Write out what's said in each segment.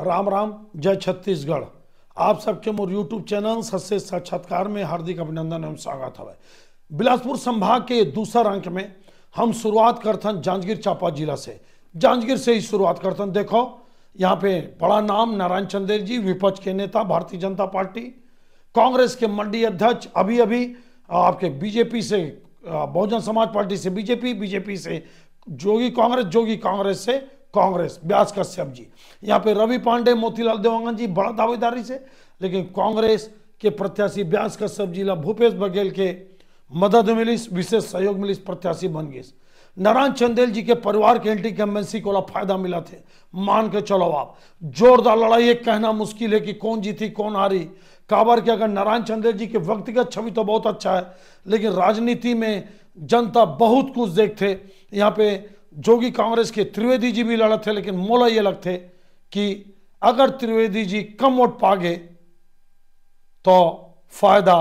राम राम जय छत्तीसगढ़ आप सबके मोर यूट्यूब चैनल सबसे साक्षात्कार में हार्दिक अभिनंदन एवं स्वागत है बिलासपुर संभाग के दूसर अंक में हम शुरुआत हैं जांजगीर चांपा जिला से जांजगीर से ही शुरुआत हैं देखो यहाँ पे बड़ा नाम नारायण चंदेल जी विपक्ष के नेता भारतीय जनता पार्टी कांग्रेस के मंडी अध्यक्ष अभी अभी आपके बीजेपी से बहुजन समाज पार्टी से बीजेपी बीजेपी से जोगी कांग्रेस जोगी कांग्रेस से कांग्रेस ब्यास कश्यप जी यहाँ पे रवि पांडे मोतीलाल देवांगन जी बड़ा दावेदारी से लेकिन कांग्रेस के प्रत्याशी ब्यास कश्यप ला भूपेश बघेल के मदद मिली विशेष सहयोग मिली प्रत्याशी बन गए नारायण चंदेल जी के परिवार के एंटी कैम्बेंसी को फायदा मिला थे मान के चलो आप जोरदार लड़ाई ये कहना मुश्किल है कि कौन जीती कौन हारी काबर के अगर नारायण चंदेल जी के व्यक्तिगत छवि तो बहुत अच्छा है लेकिन राजनीति में जनता बहुत कुछ देखते यहाँ पे जो कि कांग्रेस के त्रिवेदी जी भी लड़त थे लेकिन मोला ये लगते थे कि अगर त्रिवेदी जी कम वोट पागे तो फायदा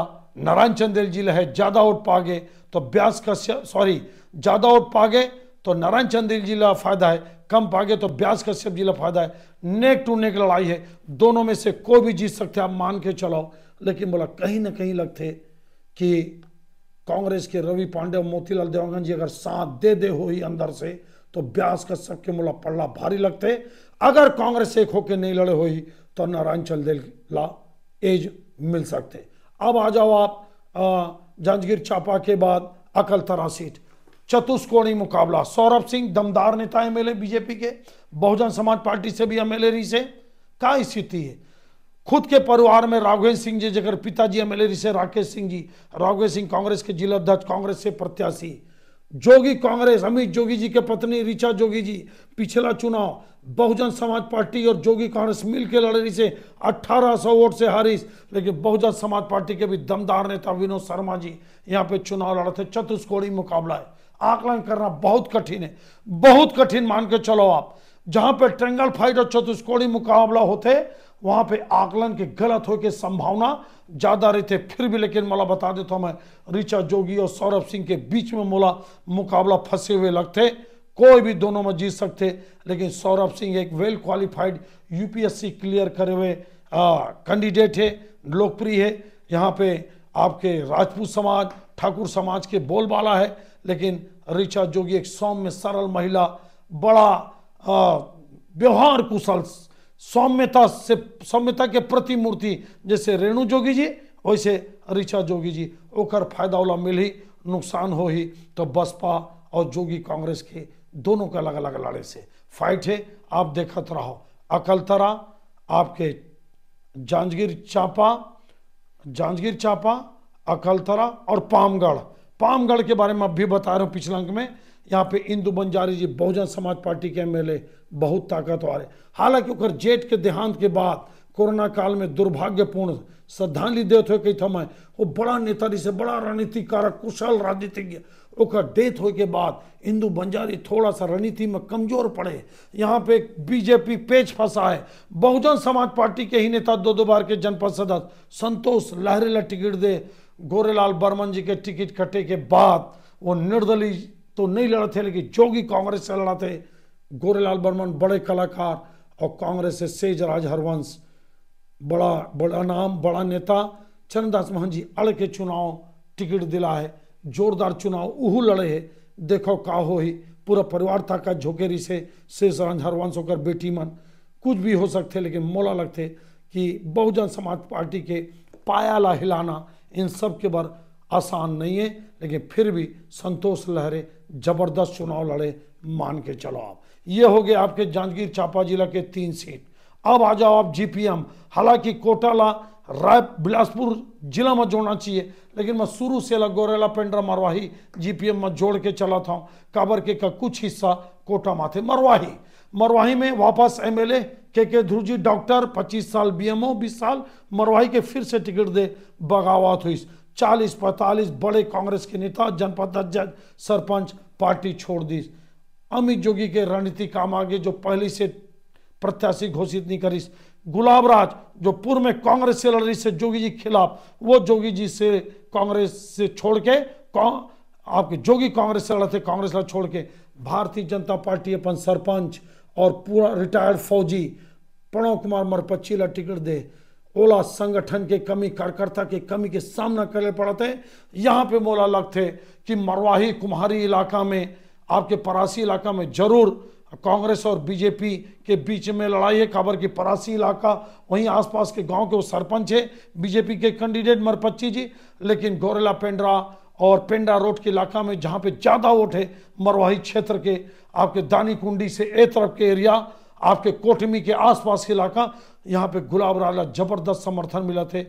नारायण चंदेल जी है ज़्यादा वोट पागे तो ब्यास का सॉरी ज़्यादा वोट पागे तो नारायण चंदेल जी ला फायदा है कम पागे तो ब्यास कश्यप जी का फायदा है नेक टू नेक लड़ाई है दोनों में से कोई भी जीत सकते आप मान के चलाओ लेकिन बोला कहीं ना कहीं लगते कि कांग्रेस के रवि पांडे और मोतीलाल देवांगन जी अगर साथ दे दे हो ही अंदर से तो ब्यास का सबके मुला पड़ला भारी लगते अगर कांग्रेस एक होकर नहीं लड़े हो ही तो नारायण चंदेला एज मिल सकते अब आ जाओ आप जांजगीर चापा के बाद अकलतरा सीट चतुष्कोणी मुकाबला सौरभ सिंह दमदार नेता एमएलए बीजेपी के बहुजन समाज पार्टी से भी एमएलए रही से का स्थिति है खुद के परिवार में राघवेंद्र सिंह जी जगह पिताजी एम एल से राकेश सिंह जी राघवेंद्र सिंह कांग्रेस के जिला अध्यक्ष कांग्रेस से प्रत्याशी जोगी कांग्रेस अमित जोगी जी के पत्नी ऋचा जोगी जी पिछला चुनाव बहुजन समाज पार्टी और जोगी कांग्रेस मिलकर लड़ रही से 1800 वोट से हारिस लेकिन बहुजन समाज पार्टी के भी दमदार नेता विनोद शर्मा जी यहाँ पे चुनाव लड़ थे चतुष्कोणी मुकाबला है आकलन करना बहुत कठिन है बहुत कठिन मान के चलो आप जहां पर ट्रेंगल फाइट और चतुष्कोणी मुकाबला होते वहां पे आकलन के गलत हो के संभावना ज़्यादा रहते फिर भी लेकिन मोला बता देता हूं मैं ऋचा जोगी और सौरभ सिंह के बीच में मोला मुकाबला फंसे हुए लगते कोई भी दोनों में जीत सकते लेकिन सौरभ सिंह एक वेल क्वालिफाइड यूपीएससी क्लियर करे हुए कैंडिडेट है लोकप्रिय है यहाँ पे आपके राजपूत समाज ठाकुर समाज के बोलबाला है लेकिन ऋचा जोगी एक सौम्य सरल महिला बड़ा हाँ, व्यवहार कुशल सौम्यता से सौम्यता के प्रतिमूर्ति जैसे रेणु जोगी जी वैसे ऋचा जोगी जी ओकर फायदा वाला ही नुकसान हो ही तो बसपा और जोगी कांग्रेस के दोनों के अलग अलग लड़े से फाइट है आप देखत रहो अकलतरा आपके जांजगीर चापा जांजगीर चापा अकलतरा और पामगढ़ पामगढ़ के बारे में अब भी बता रहा हूँ पिछले अंक में यहाँ पे इंदू बंजारी जी बहुजन समाज पार्टी के एमएलए बहुत ताकतवर है हालांकि उनकर जेठ के देहांत के बाद कोरोना काल में दुर्भाग्यपूर्ण श्रद्धांजलि देत हुए कई थम वो बड़ा नेता से बड़ा रणनीतिकारक कुशल राजनीतिज्ञ ओकर डेथ हो के बाद इंदू बंजारी थोड़ा सा रणनीति में कमजोर पड़े यहाँ पे बीजेपी पेच फंसा है बहुजन समाज पार्टी के ही नेता दो दो बार के जनपद सदस्य संतोष लहरे ला टिकट दे गोरेलाल बर्मन जी के टिकट कटे के बाद वो निर्दलीय तो नहीं लड़े थे लेकिन जोगी कांग्रेस से लड़ा थे गोरेलाल बर्मन बड़े कलाकार और कांग्रेस से सेज राज हरवंश बड़ा बड़ा नाम बड़ा नेता चरणदास मोहन जी अड़ के चुनाव टिकट दिला है जोरदार चुनाव उहू लड़े है देखो का हो ही पूरा परिवार था का झोकेरी से शेष राज हरवंश होकर बेटी मन कुछ भी हो सकते लेकिन मोला लगते कि बहुजन समाज पार्टी के पाया ला हिलाना इन सब के बार आसान नहीं है लेकिन फिर भी संतोष लहरे ज़बरदस्त चुनाव लड़े मान के चलो आप ये हो गए आपके जांजगीर चांपा जिला के तीन सीट अब आ जाओ आप जीपीएम हालांकि कोटाला राय बिलासपुर जिला में जोड़ना चाहिए लेकिन मैं शुरू से अलग गोरेला पेंड्रा मरवाही जीपीएम में जोड़ के चला था काबर के का कुछ हिस्सा कोटा माथे मरवाही मरवाही में वापस एमएलए के के ध्रुव जी डॉक्टर पच्चीस साल बीएमओ बीस साल मरवाही के फिर से टिकट दे बगावत हुई चालीस पैंतालीस बड़े कांग्रेस के नेता जनपद अध्यक्ष सरपंच पार्टी छोड़ दी अमित जोगी के रणनीति काम आगे जो पहले से प्रत्याशी घोषित नहीं करीस गुलाब राज जो पूर्व में कांग्रेस से लड़ रही से जोगी जी के खिलाफ वो जोगी जी से कांग्रेस से छोड़ के आपके जोगी कांग्रेस से लड़े थे कांग्रेस छोड़ के भारतीय जनता पार्टी अपन सरपंच और पूरा रिटायर्ड फौजी प्रणव कुमार मरपच्चीला टिकट दे ओला संगठन के कमी कार्यकर्ता के कमी के सामना करने पड़ते यहाँ पे मोला लग थे कि मरवाही कुम्हारी इलाका में आपके परासी इलाका में जरूर कांग्रेस और बीजेपी के बीच में लड़ाई है काबर की परासी इलाका वहीं आसपास के गांव के वो सरपंच है बीजेपी के कैंडिडेट मरपच्ची जी लेकिन गोरेला पेंड्रा और पेंडा रोड के इलाका में जहाँ पे ज़्यादा वोट है मरवाही क्षेत्र के आपके दानी कुंडी से ए तरफ के एरिया आपके कोटमी के आसपास के इलाका यहाँ पे गुलाब राला जबरदस्त समर्थन मिला थे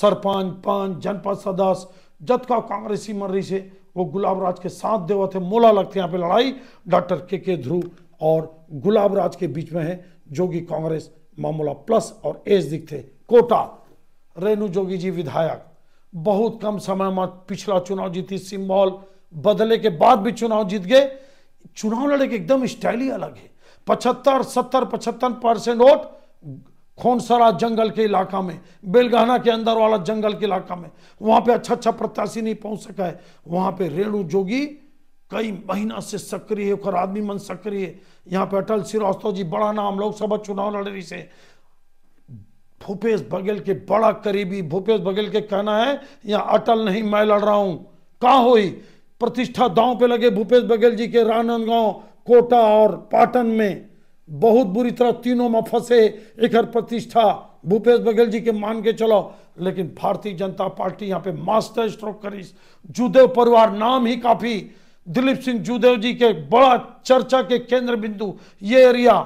सरपंच पंच जनपद सदस्य जत का कांग्रेसी मर्री से वो गुलाब राज के साथ देवा थे मोला लगते यहाँ पे लड़ाई डॉक्टर के के ध्रुव और गुलाब राज के बीच में है जोगी कांग्रेस मामूला प्लस और एस दिखते कोटा रेणु जोगी जी विधायक बहुत कम समय में पिछला चुनाव जीती सिंबॉल बदले के बाद भी चुनाव जीत गए चुनाव लड़े के एकदम स्टाइल ही अलग है पचहत्तर सत्तर पचहत्तर परसेंट वोट खोनसरा जंगल के इलाका में बेलगहना के अंदर वाला जंगल के इलाका में वहां पे अच्छा अच्छा प्रत्याशी नहीं पहुंच सका है वहां पे रेणु जोगी कई महीना से सक्रिय होकर आदमी मन सक्रिय यहाँ पे अटल श्रीवास्तव जी बड़ा नाम लोकसभा चुनाव लड़ रही से भूपेश बघेल के बड़ा करीबी भूपेश बघेल के कहना है यहाँ अटल नहीं मैं लड़ रहा हूँ कहाँ हुई प्रतिष्ठा दांव पे लगे भूपेश बघेल जी के गांव कोटा और पाटन में बहुत बुरी तरह तीनों में फंसे एक प्रतिष्ठा भूपेश बघेल जी के मान के चलो लेकिन भारतीय जनता पार्टी यहाँ पे मास्टर स्ट्रोक करी जुदेव परिवार नाम ही काफी दिलीप सिंह जुदेव जी के बड़ा चर्चा के केंद्र बिंदु ये एरिया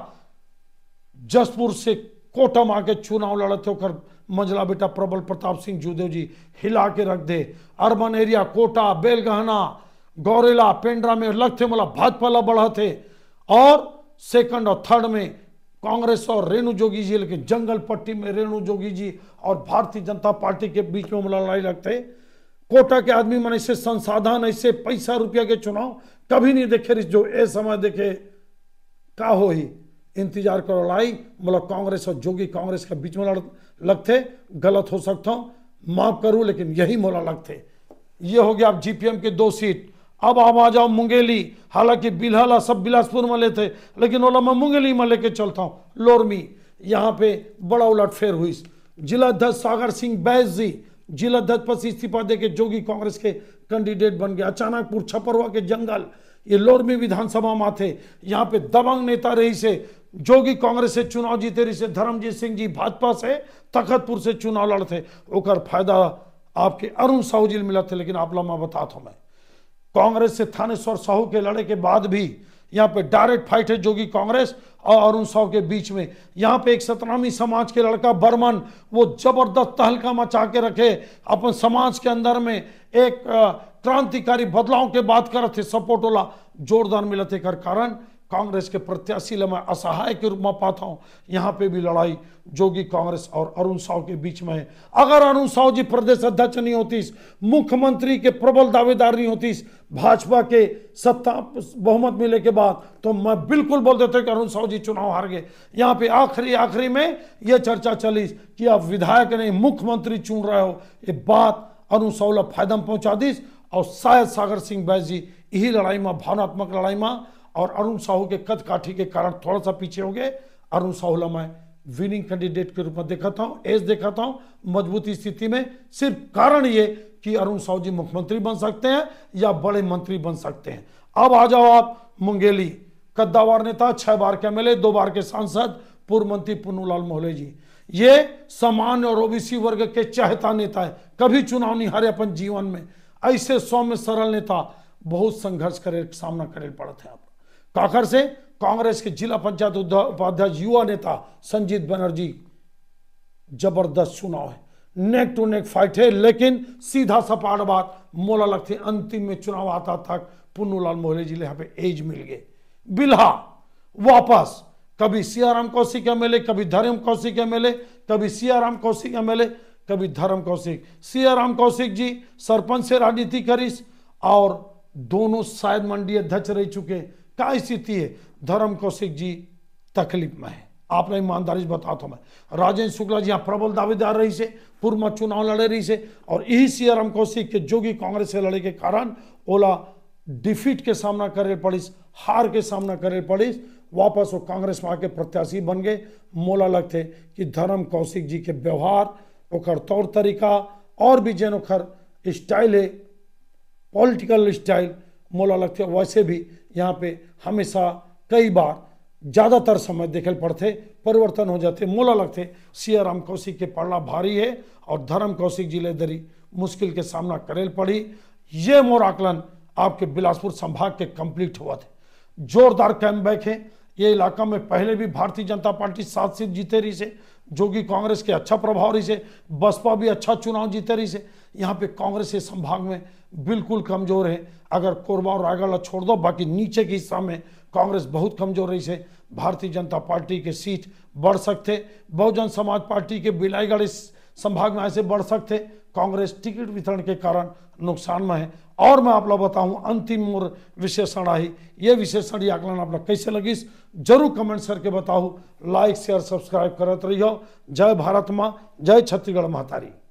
जसपुर से कोटा में के चुनाव लड़ते होकर मंजला बेटा प्रबल प्रताप सिंह जूदेव जी हिला के रख दे अर्बन एरिया कोटा बेलगहना गौरेला पेंड्रा में लगते मोला भाजपा ला बढ़ा थे और सेकंड और थर्ड में कांग्रेस और रेणु जोगी जी लेकिन जंगल पट्टी में रेणु जोगी जी और भारतीय जनता पार्टी के बीच में लड़ाई लगते कोटा के आदमी मन ऐसे संसाधन ऐसे पैसा रुपया के चुनाव कभी नहीं देखे जो ए समय देखे का हो ही इंतजार करो लड़ाई मतलब कांग्रेस और जोगी कांग्रेस के बीच में लड़ लगते गलत हो सकता हूँ माफ़ करूँ लेकिन यही मोला लगते ये हो गया अब जीपीएम के दो सीट अब आप आ जाओ मुंगेली हालांकि बिलहला सब बिलासपुर में लेते लेकिन ओला मैं मुंगेली में लेके चलता हूँ लोरमी यहाँ पे बड़ा उलटफेर हुई जिलाध्यक्ष सागर सिंह बैस जी जिलाध्यक्ष पर इस्तीफा दे के जोगी कांग्रेस के कैंडिडेट बन गए अचानकपुर छपरवा के जंगल ये लोरमी विधानसभा में थे यहाँ पे दबंग नेता रही से जोगी कांग्रेस से चुनाव जीते रहे धर्मजीत सिंह जी भाजपा से तखतपुर से चुनाव लड़ते ओकर फायदा आपके अरुण साहू जी मिला थे लेकिन आप लम्बा बता था मैं कांग्रेस से थानेश्वर साहू के लड़े के बाद भी यहाँ पे डायरेक्ट फाइट है जोगी कांग्रेस और अरुण साहू के बीच में यहाँ पे एक सतनामी समाज के लड़का बर्मन वो जबरदस्त तहलका मचा के रखे अपन समाज के अंदर में एक क्रांतिकारी बदलाव के बात करते सपोर्टोला जोरदार मिलते कर कारण कांग्रेस के प्रत्याशी मैं असहाय के रूप में पाता हूँ यहाँ पे भी लड़ाई जोगी कांग्रेस और अरुण साहु के बीच में है अगर अरुण साहु जी प्रदेश अध्यक्ष नहीं होती मुख्यमंत्री के प्रबल दावेदार नहीं होतीस भाजपा के सत्ता बहुमत मिले के बाद तो मैं बिल्कुल बोल देता कि अरुण साहु जी चुनाव हार गए यहाँ पे आखिरी आखिरी में ये चर्चा चली कि आप विधायक नहीं मुख्यमंत्री चुन रहे हो ये बात अरुण साव फायदा पहुंचा पहुँचा दीस और शायद सागर सिंह बैस जी यही लड़ाई में भावनात्मक लड़ाई में और अरुण साहू के कद काठी के कारण थोड़ा सा पीछे हो गए अरुण साहू लमाए विनिंग कैंडिडेट के रूप में देखाता हूं एज देखाता हूं मजबूती स्थिति में सिर्फ कारण ये कि अरुण साहू जी मुख्यमंत्री बन सकते हैं या बड़े मंत्री बन सकते हैं अब आ जाओ आप मुंगेली कद्दावार नेता छह बार के एमएलए दो बार के सांसद पूर्व मंत्री पुन्नूलाल मोहले जी ये सामान्य और ओबीसी वर्ग के चाहता नेता है कभी चुनाव नहीं हारे अपन जीवन में ऐसे सौम्य सरल नेता बहुत संघर्ष करे सामना करे पड़ते हैं आप काकर से कांग्रेस के जिला पंचायत उपाध्यक्ष युवा नेता संजीत बनर्जी जबरदस्त चुनाव है नेक टू नेक फाइट है लेकिन सीधा सपाट बात मोला लगते अंतिम में चुनाव आता तक पुन्नूलाल मोहले जी यहां पे एज मिल गए बिल्हा वापस कभी सियाराम कौशिक एमएलए कभी धर्म कौशिक एमएलए कभी सियाराम कौशिक एमएलए कभी धर्म कौशिक सियाराम कौशिक जी सरपंच से राजनीति करीस और दोनों शायद मंडी अध्यक्ष रह चुके क्या स्थिति है धर्म कौशिक जी तकलीफ में है आपने ईमानदारी से बताता हूँ मैं राजेंद्र शुक्ला जी यहाँ प्रबल दावेदार रही से पूर्व में चुनाव लड़े रही से और यही सी सीआरएम कौशिक के जोगी कांग्रेस से लड़े के कारण ओला डिफीट के सामना करे पड़ीस हार के सामना करे पड़ीस वापस वो कांग्रेस में आके प्रत्याशी बन गए मोला लगते कि धर्म कौशिक जी के व्यवहार ओकर तौर तरीका और भी जन स्टाइल है पॉलिटिकल स्टाइल मोला लगते वैसे भी यहाँ पे हमेशा कई बार ज़्यादातर समय देखल पड़ते परिवर्तन हो जाते मोला लगते सियाराम कौशिक के पढ़ना भारी है और धर्म कौशिक जिले दरी मुश्किल के सामना करेल पड़ी ये मोर आकलन आपके बिलासपुर संभाग के कंप्लीट हुआ थे जोरदार कैम बैक है ये इलाका में पहले भी भारतीय जनता पार्टी सात सीट जीते रही से जो कि कांग्रेस के अच्छा प्रभाव रही से बसपा भी अच्छा चुनाव जीते रही से यहाँ पे कांग्रेस इस संभाग में बिल्कुल कमजोर है अगर कोरबा और रायगढ़ छोड़ दो बाकी नीचे के हिस्सा में कांग्रेस बहुत कमजोर रही है भारतीय जनता पार्टी के सीट बढ़ सकते बहुजन समाज पार्टी के बिलाईगढ़ इस संभाग में ऐसे बढ़ सकते कांग्रेस टिकट वितरण के कारण नुकसान में है और मैं आप लोग बताऊं अंतिम और विशेषण आई ये विशेषण ये आकलन आप लोग कैसे लगी जरूर कमेंट करके बताओ लाइक शेयर सब्सक्राइब करते रहियो जय भारत माँ जय छत्तीसगढ़ महतारी